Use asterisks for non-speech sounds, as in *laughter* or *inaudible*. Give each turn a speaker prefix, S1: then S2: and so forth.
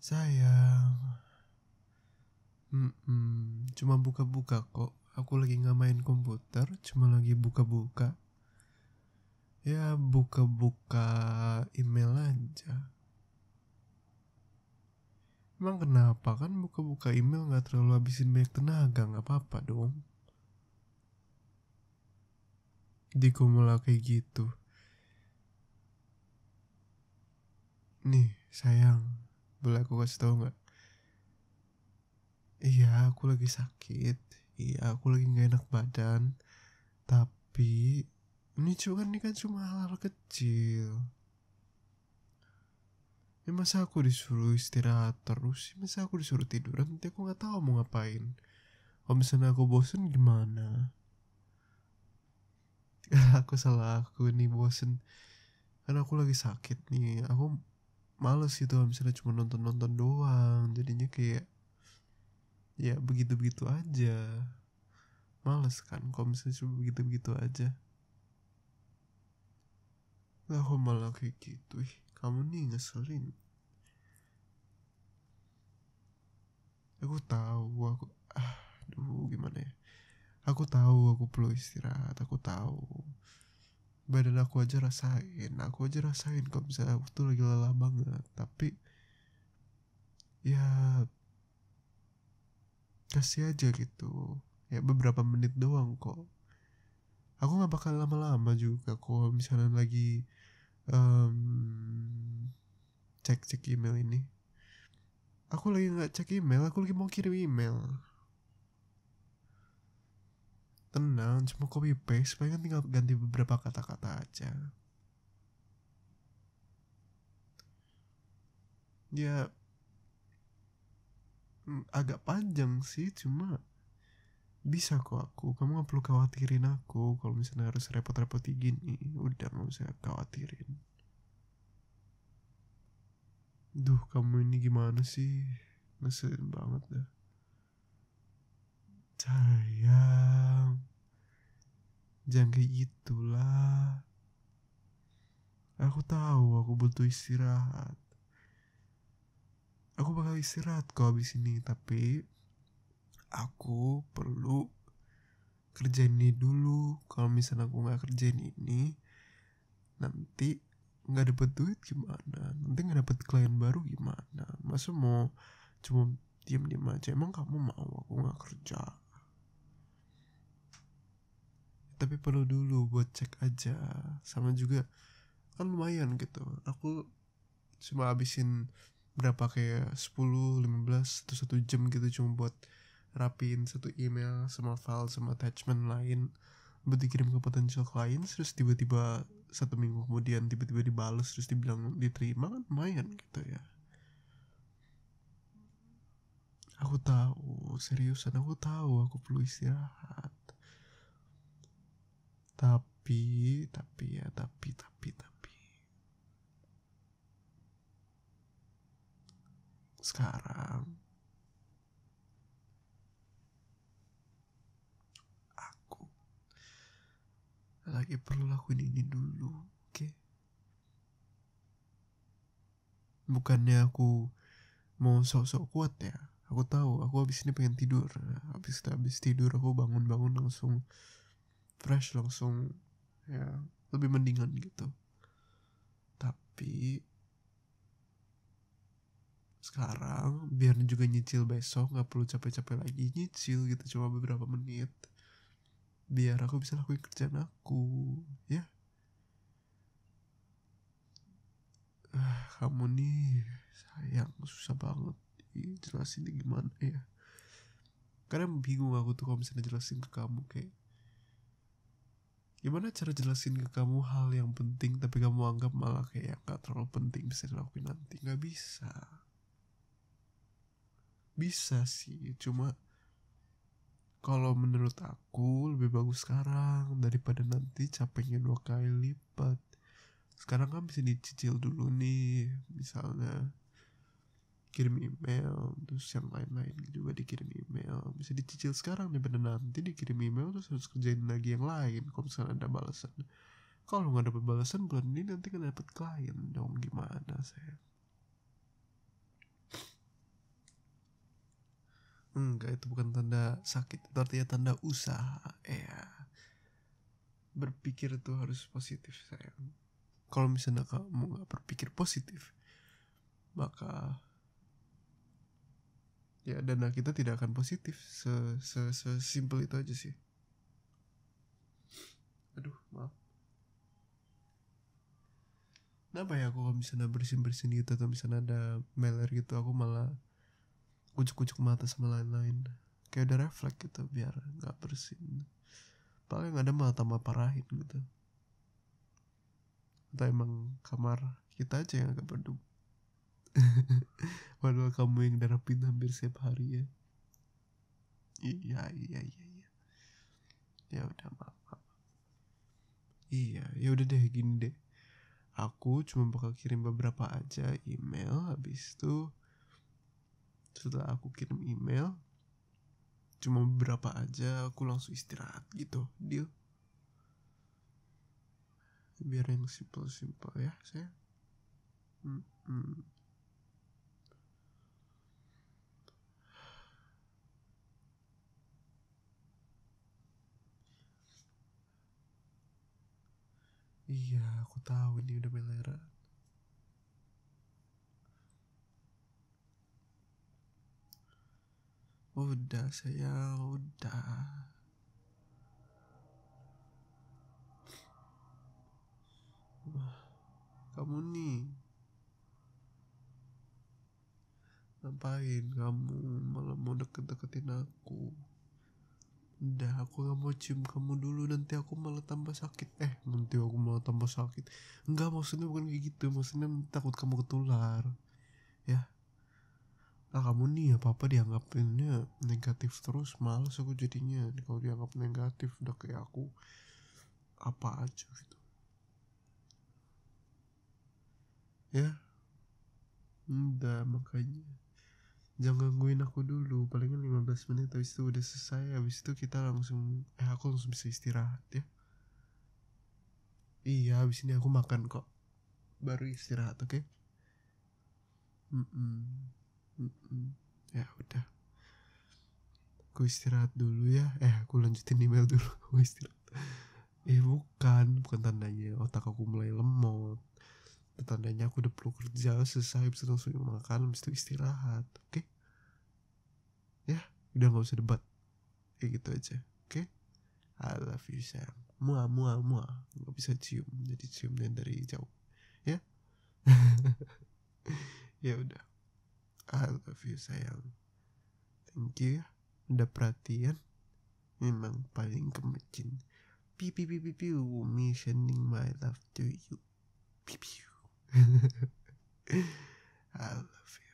S1: sayang Mm-mm, cuma buka-buka kok aku lagi nggak main komputer cuma lagi buka-buka ya buka-buka email aja emang kenapa kan buka-buka email nggak terlalu habisin banyak tenaga nggak apa-apa dong di kayak gitu nih sayang boleh aku kasih tau nggak? Iya, aku lagi sakit. Iya, aku lagi nggak enak badan. Tapi ini cuman ini kan cuma hal-hal kecil. Ya masa aku disuruh istirahat terus? Ya masa aku disuruh tiduran? Nanti aku nggak tahu mau ngapain. Kalau misalnya aku bosen gimana? *laughs* aku salah aku ini bosen. Karena aku lagi sakit nih. Aku males gitu misalnya cuma nonton-nonton doang jadinya kayak ya begitu-begitu aja males kan kalau misalnya cuma begitu-begitu aja lah kok malah kayak gitu ih kamu nih ngeselin aku tahu aku ah duh, gimana ya aku tahu aku perlu istirahat aku tahu badan aku aja rasain aku aja rasain kok. bisa waktu lagi lelah banget tapi ya kasih aja gitu ya beberapa menit doang kok aku nggak bakal lama-lama juga kok misalnya lagi um, cek cek email ini aku lagi nggak cek email aku lagi mau kirim email tenang cuma copy paste pengen tinggal ganti beberapa kata-kata aja ya mm, agak panjang sih cuma bisa kok aku kamu nggak perlu khawatirin aku kalau misalnya harus repot-repot gini udah nggak usah khawatirin duh kamu ini gimana sih ngeselin banget dah saya Jangan kayak gitulah. Aku tahu aku butuh istirahat. Aku bakal istirahat kok habis ini, tapi aku perlu kerja ini dulu. Kalau misalnya aku nggak kerja ini, nanti nggak dapet duit gimana? Nanti nggak dapet klien baru gimana? Masa mau cuma diam diem aja? Emang kamu mau aku nggak kerja? tapi perlu dulu buat cek aja sama juga kan lumayan gitu aku cuma habisin berapa kayak 10, 15, atau satu jam gitu cuma buat rapiin satu email sama file sama attachment lain buat dikirim ke potential clients terus tiba-tiba satu minggu kemudian tiba-tiba dibales terus dibilang diterima kan lumayan gitu ya aku tahu seriusan aku tahu aku perlu istirahat tapi tapi ya tapi tapi tapi sekarang aku lagi perlu lakuin ini dulu oke okay? bukannya aku mau sok-sok kuat ya aku tahu aku habis ini pengen tidur habis habis tidur aku bangun-bangun langsung fresh langsung ya lebih mendingan gitu tapi sekarang biar juga nyicil besok nggak perlu capek-capek lagi nyicil gitu cuma beberapa menit biar aku bisa lakuin kerjaan aku ya ah, kamu nih sayang susah banget jelasin gimana ya Karena bingung aku tuh kalau misalnya jelasin ke kamu kayak Gimana cara jelasin ke kamu hal yang penting tapi kamu anggap malah kayak gak terlalu penting bisa dilakuin nanti? Gak bisa. Bisa sih, cuma kalau menurut aku lebih bagus sekarang daripada nanti capeknya dua kali lipat. Sekarang kan bisa dicicil dulu nih, misalnya kirim email terus yang lain-lain juga dikirim email bisa dicicil sekarang daripada nanti dikirim email terus harus kerjain lagi yang lain kalau misalnya ada balasan kalau nggak dapat balasan bulan ini nanti kan dapat klien dong gimana saya enggak itu bukan tanda sakit itu artinya tanda usaha ya berpikir itu harus positif sayang kalau misalnya kamu nggak berpikir positif maka ya dana kita tidak akan positif se se se simple itu aja sih aduh maaf kenapa ya aku kalau misalnya bersin bersin gitu atau misalnya ada meler gitu aku malah kucuk kucuk mata sama lain-lain kayak ada refleks gitu biar nggak bersin paling ada mata mata parahin gitu atau emang kamar kita aja yang agak berdebu *laughs* Padahal kamu yang darapin hampir setiap hari ya. Iya, iya, iya, iya. Ya udah maaf, maaf. Iya, ya udah deh gini deh. Aku cuma bakal kirim beberapa aja email habis itu setelah aku kirim email cuma beberapa aja aku langsung istirahat gitu deal biar yang simple simple ya saya hmm, hmm. Iya, aku tahu ini udah beleran. Udah sayang, udah. Kamu nih Ngapain kamu malah mau deket-deketin aku? udah aku gak mau cium kamu dulu nanti aku malah tambah sakit eh nanti aku malah tambah sakit enggak maksudnya bukan kayak gitu maksudnya takut kamu ketular ya nah kamu nih apa ya, apa dianggapinnya negatif terus males aku jadinya kalau dianggap negatif udah kayak aku apa aja gitu ya udah makanya jangan gangguin aku dulu palingan 15 menit habis itu udah selesai habis itu kita langsung eh aku langsung bisa istirahat ya iya habis ini aku makan kok baru istirahat oke okay? mm ya udah aku istirahat dulu ya eh aku lanjutin email dulu *laughs* aku istirahat eh bukan bukan tandanya otak aku mulai lemot tandanya aku udah perlu kerja selesai bisa langsung makan habis itu istirahat oke okay? ya udah nggak usah debat kayak gitu aja oke okay? I love you Sam mua mua mua nggak bisa cium jadi cium dari jauh ya *laughs* ya udah I love you sayang thank you ya. udah perhatian memang paling kemecin piu piu piu piu, me sending my love to you piu *laughs* I love you.